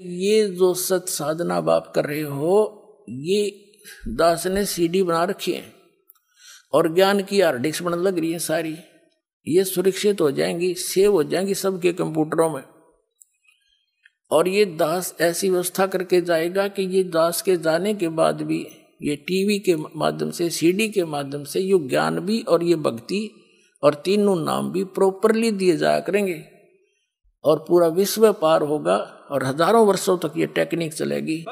ये जो सत साधना बाप कर रहे हो ये दास ने सीडी बना रखी है और ज्ञान की आर डिस्क बन लग रही है सारी ये सुरक्षित हो जाएंगी सेव हो जाएंगी सबके कंप्यूटरों में और ये दास ऐसी व्यवस्था करके जाएगा कि ये दास के जाने के बाद भी ये टीवी के माध्यम से सीडी के माध्यम से ये ज्ञान भी और ये भक्ति और तीनों नाम भी प्रॉपरली दिए जाया करेंगे और पूरा विश्व पार होगा और हजारों वर्षों तक ये टेक्निक चलेगी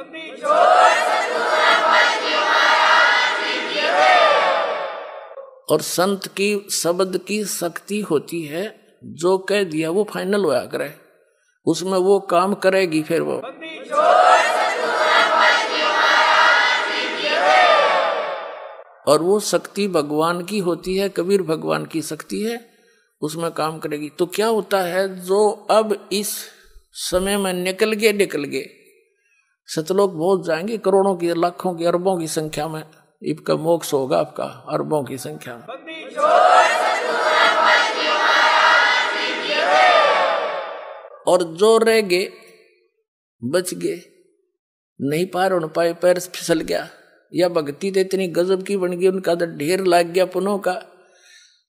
और संत की शब्द की शक्ति होती है जो कह दिया वो फाइनल होया करे उसमें वो काम करेगी फिर वो और वो शक्ति भगवान की होती है कबीर भगवान की शक्ति है उसमें काम करेगी तो क्या होता है जो अब इस समय में निकल गए निकल गए सतलोक बहुत जाएंगे करोड़ों की लाखों की अरबों की संख्या में इपका मोक्ष होगा आपका अरबों की संख्या में और जो रह गए बच गए नहीं पार उन पाए पैर फिसल गया या भक्ति तो इतनी गजब की बन गई उनका तो ढेर लाग गया पुनों का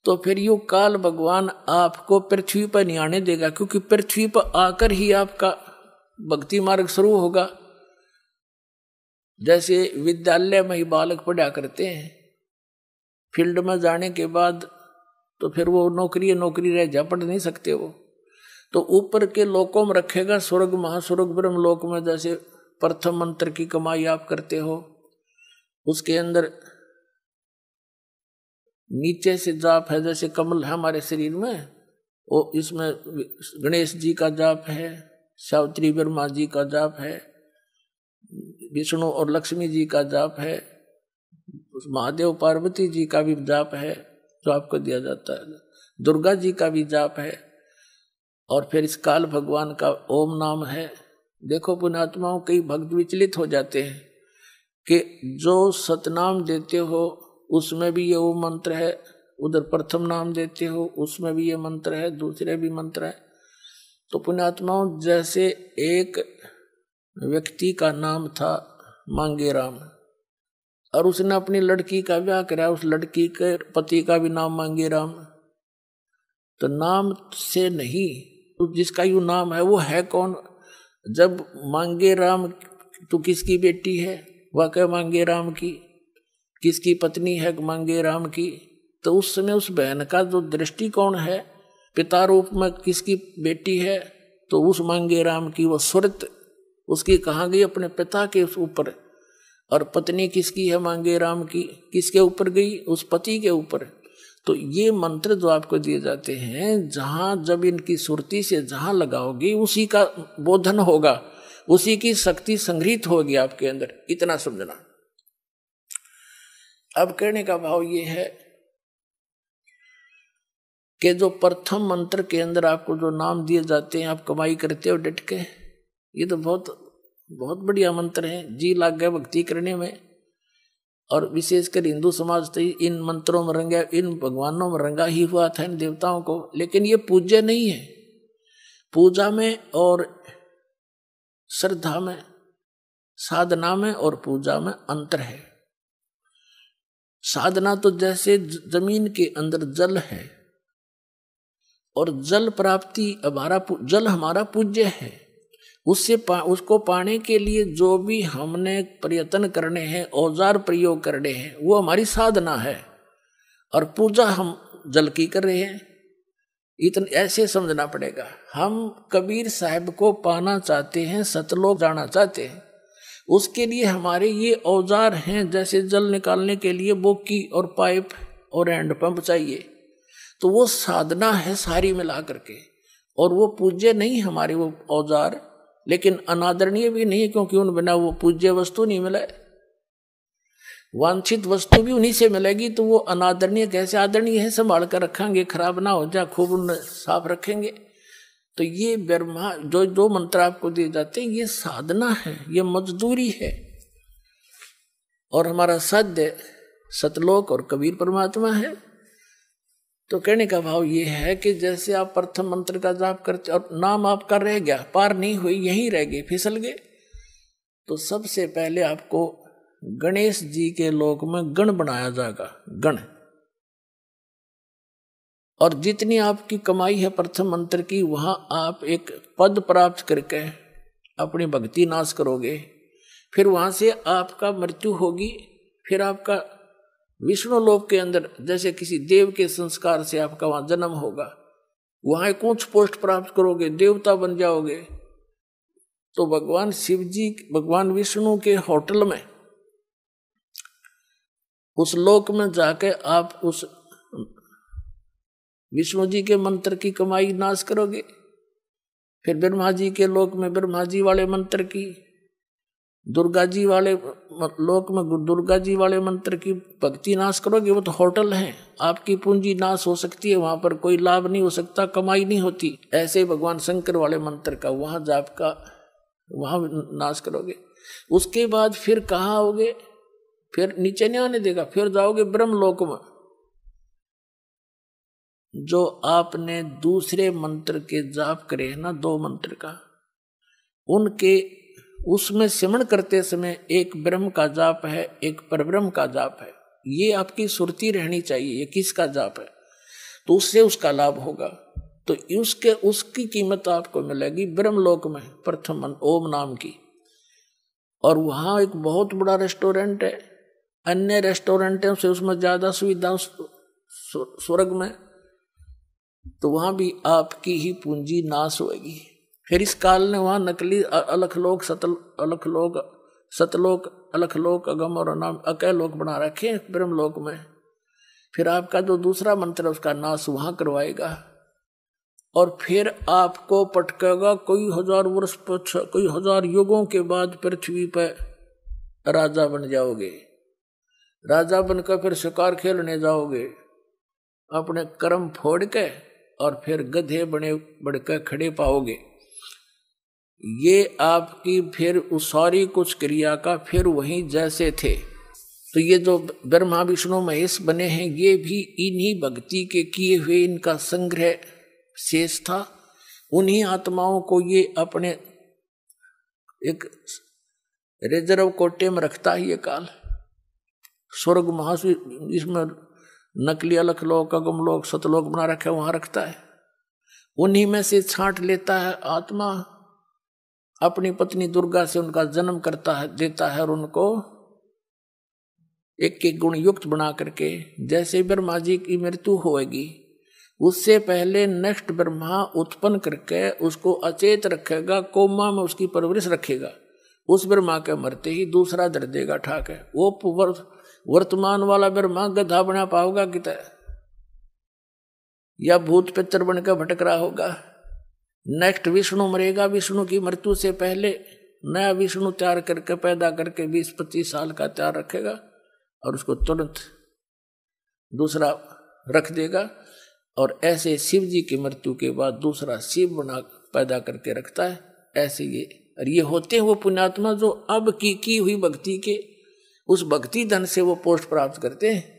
तो फिर यू काल भगवान आपको पृथ्वी पर नहीं आने देगा क्योंकि पृथ्वी पर आकर ही आपका भक्ति मार्ग शुरू होगा जैसे विद्यालय में ही बालक पढ़ा करते हैं फील्ड में जाने के बाद तो फिर वो नौकरी नौकरी रह जा पढ़ नहीं सकते वो तो ऊपर के लोकों में रखेगा स्वर्ग महास्वर्ग ब्रह्म लोक में जैसे प्रथम मंत्र की कमाई आप करते हो उसके अंदर नीचे से जाप है जैसे कमल है हमारे शरीर में वो इसमें गणेश जी का जाप है सावित्री वर्मा जी का जाप है विष्णु और लक्ष्मी जी का जाप है महादेव पार्वती जी का भी जाप है जो आपको दिया जाता है दुर्गा जी का भी जाप है और फिर इस काल भगवान का ओम नाम है देखो पुणात्माओं कई भक्त विचलित हो जाते हैं कि जो सतनाम देते हो उसमें भी ये वो मंत्र है उधर प्रथम नाम देते हो उसमें भी ये मंत्र है दूसरे भी मंत्र है तो पुण्यात्माओं जैसे एक व्यक्ति का नाम था मांगे राम और उसने अपनी लड़की का ब्याह कराया उस लड़की के पति का भी नाम मांगे राम तो नाम से नहीं तो जिसका यू नाम है वो है कौन जब मांगे राम तो किसकी बेटी है वह कह मांगे राम की किसकी पत्नी है मंगे राम की तो उस समय उस बहन का जो दृष्टिकोण है पिता रूप में किसकी बेटी है तो उस मांगे राम की वो सुरत उसकी कहाँ गई अपने पिता के ऊपर और पत्नी किसकी है मांगे राम की किसके ऊपर गई उस पति के ऊपर तो ये मंत्र जो आपको दिए जाते हैं जहाँ जब इनकी सुरती से जहाँ लगाओगी उसी का बोधन होगा उसी की शक्ति संग्रहित होगी आपके अंदर इतना समझना अब कहने का भाव ये है कि जो प्रथम मंत्र के अंदर आपको जो नाम दिए जाते हैं आप कमाई करते हो डट के ये तो बहुत बहुत बढ़िया मंत्र है जी लाग गए भक्ति करने में और विशेषकर हिंदू समाज तो इन मंत्रों में रंगा इन भगवानों में रंगा ही हुआ था इन देवताओं को लेकिन ये पूज्य नहीं है पूजा में और श्रद्धा में साधना में और पूजा में अंतर है साधना तो जैसे जमीन के अंदर जल है और जल प्राप्ति हमारा जल हमारा पूज्य है उससे पा, उसको पाने के लिए जो भी हमने प्रयत्न करने हैं औजार प्रयोग करने हैं वो हमारी साधना है और पूजा हम जल की कर रहे हैं इतने ऐसे समझना पड़ेगा हम कबीर साहब को पाना चाहते हैं सतलोक जाना चाहते हैं उसके लिए हमारे ये औजार हैं जैसे जल निकालने के लिए बोकी और पाइप और हैंड पंप चाहिए तो वो साधना है सारी मिला करके और वो पूज्य नहीं हमारे वो औजार लेकिन अनादरणीय भी नहीं क्योंकि उन बिना वो पूज्य वस्तु नहीं मिले वांछित वस्तु भी उन्हीं से मिलेगी तो वो अनादरणीय कैसे आदरणीय है संभाल कर रखेंगे खराब ना हो जाए खूब साफ रखेंगे तो ये ब्रह्मा जो जो मंत्र आपको दिए जाते हैं ये साधना है ये मजदूरी है और हमारा साध्य सतलोक और कबीर परमात्मा है तो कहने का भाव ये है कि जैसे आप प्रथम मंत्र का जाप करते और नाम आपका रह गया पार नहीं हुई यहीं रह गए फिसल गए तो सबसे पहले आपको गणेश जी के लोक में गण बनाया जाएगा गण और जितनी आपकी कमाई है प्रथम मंत्र की वहाँ आप एक पद प्राप्त करके अपनी भक्ति नाश करोगे फिर वहाँ से आपका मृत्यु होगी फिर आपका विष्णु लोक के अंदर जैसे किसी देव के संस्कार से आपका वहाँ जन्म होगा वहाँ एक उच्च पोस्ट प्राप्त करोगे देवता बन जाओगे तो भगवान शिव जी भगवान विष्णु के होटल में उस लोक में जाके आप उस विष्णु जी के मंत्र की कमाई नाश करोगे फिर ब्रह्मा जी के लोक में ब्रह्मा जी वाले मंत्र की दुर्गा जी वाले लोक में दुर्गा जी वाले मंत्र की भक्ति नाश करोगे वो तो होटल है आपकी पूंजी नाश हो सकती है वहां पर कोई लाभ नहीं हो सकता कमाई नहीं होती ऐसे भगवान शंकर वाले मंत्र का वहां जाप का वहां नाश करोगे उसके बाद फिर कहाँ आओगे फिर नीचे नहीं आने देगा फिर जाओगे ब्रह्म लोक में जो आपने दूसरे मंत्र के जाप करे है ना दो मंत्र का उनके उसमें सिमण करते समय एक ब्रह्म का जाप है एक परब्रह्म का जाप है ये आपकी सुरती रहनी चाहिए ये किसका जाप है तो उससे उसका लाभ होगा तो उसके उसकी कीमत आपको मिलेगी ब्रह्मलोक में प्रथम ओम नाम की और वहाँ एक बहुत बड़ा रेस्टोरेंट है अन्य रेस्टोरेंटों से उसमें ज़्यादा सुविधा स्वर्ग में तो वहाँ भी आपकी ही पूंजी नाश होगी फिर इस काल ने वहाँ नकली अलख लोक सतल लोक सतलोक अलख लोक अगम और अनाम लोक बना रखे हैं लोक में फिर आपका जो दूसरा मंत्र है उसका नाश वहाँ करवाएगा और फिर आपको पटकेगा कोई हजार वर्ष पक्ष कोई हजार युगों के बाद पृथ्वी पर राजा बन जाओगे राजा बनकर फिर शिकार खेलने जाओगे अपने कर्म फोड़ के और फिर गधे बने बढ़कर खड़े पाओगे ये आपकी फिर उस सारी कुछ क्रिया का फिर वही जैसे थे तो ये जो ब्रह्मा विष्णु महेश बने हैं ये भी इन्हीं भक्ति के किए हुए इनका संग्रह शेष था उन्हीं आत्माओं को ये अपने एक रिजर्व कोटे में रखता है ये काल स्वर्ग महासु इसमें नकली अलख लोक अगम लोक सतलोक बना रखे वहां रखता है उन्हीं में से छांट लेता है आत्मा अपनी पत्नी दुर्गा से उनका जन्म करता है देता है और उनको एक एक गुण युक्त बना करके जैसे ब्रह्मा जी की मृत्यु होगी उससे पहले नेक्स्ट ब्रह्मा उत्पन्न करके उसको अचेत रखेगा कोमा में उसकी परवरिश रखेगा उस ब्रह्मा के मरते ही दूसरा दर देगा ठाक है वो वर्तमान वाला ब्रह्मा गधा बना पाओगा कित या भूत पित्र बनकर भटक रहा होगा नेक्स्ट विष्णु मरेगा विष्णु की मृत्यु से पहले नया विष्णु तैयार करके पैदा करके बीस पच्चीस साल का तैयार रखेगा और उसको तुरंत दूसरा रख देगा और ऐसे शिव जी की मृत्यु के बाद दूसरा शिव बना पैदा करके रखता है ऐसे ये और ये होते हैं वो पुण्यात्मा जो अब की की हुई भक्ति के उस भक्ति धन से वो पोस्ट प्राप्त करते हैं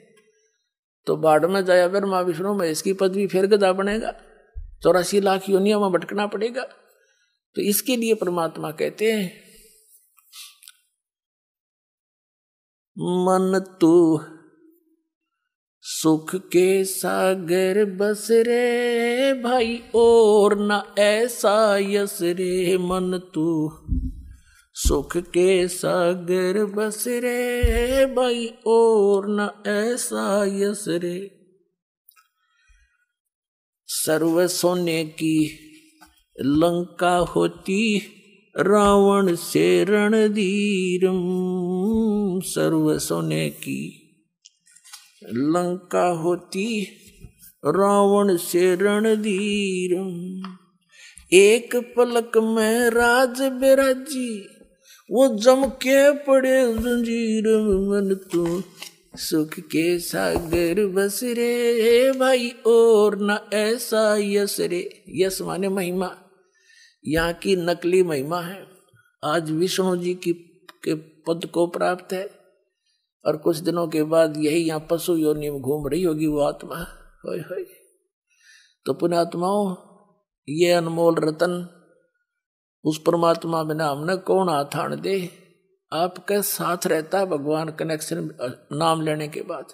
तो बाढ़ में जाए अगर माँ विष्णु में इसकी पदवी फिर गदा बनेगा चौरासी लाख योनिया में भटकना पड़ेगा तो इसके लिए परमात्मा कहते हैं मन तू सुख के सागर बस रे भाई और ना ऐसा यस रे मन तू सुख के सागर बसरे भाई और न ऐसा यसरे सर्व सोने की लंका होती रावण से रणधीर सर्व सोने की लंका होती रावण से रणधीर एक पलक में राज बिराजी वो जम के पड़े जंजीर मन तू सुख के सागर बस रे भाई और न ऐसा यस रे यस माने महिमा यहाँ की नकली महिमा है आज विष्णु जी की के पद को प्राप्त है और कुछ दिनों के बाद यही यहाँ पशु योनि में घूम रही होगी वो आत्मा होय होय तो पुण्यात्माओं ये अनमोल रतन उस परमात्मा में नाम न कौन आथान दे आपका साथ रहता है भगवान कनेक्शन नाम लेने के बाद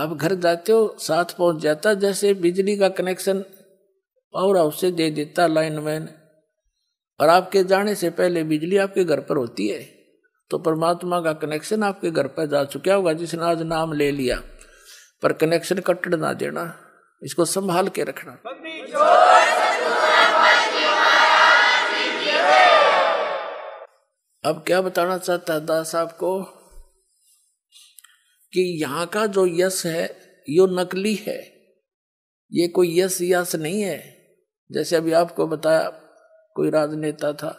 आप घर जाते हो साथ पहुंच जाता जैसे बिजली का कनेक्शन पावर हाउस से दे देता लाइन मैन और आपके जाने से पहले बिजली आपके घर पर होती है तो परमात्मा का कनेक्शन आपके घर पर जा चुका होगा जिसने आज नाम ले लिया पर कनेक्शन कट ना देना इसको संभाल के रखना अब क्या बताना चाहता है दास साहब को कि यहाँ का जो यश है यो नकली है ये कोई यश यश नहीं है जैसे अभी आपको बताया कोई राजनेता था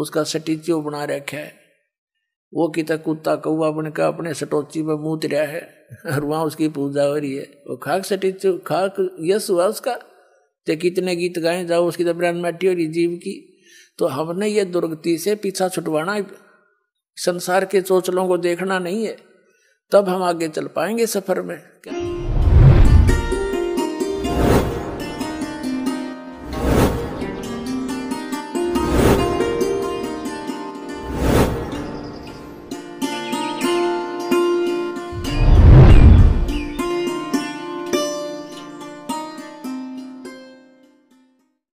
उसका स्टेच्यू बना रखा है वो किता कुत्ता कौआ बनकर अपने सटोची में मुँह तिरा है और वहाँ उसकी पूजा हो रही है वो खाक सटिचु खाक यश हुआ उसका ते तो कितने गीत गाए जाओ उसकी तो मैटी हो रही जीव की तो हमने ये दुर्गति से पीछा छुटवाना संसार के चोचलों को देखना नहीं है तब हम आगे चल पाएंगे सफर में क्या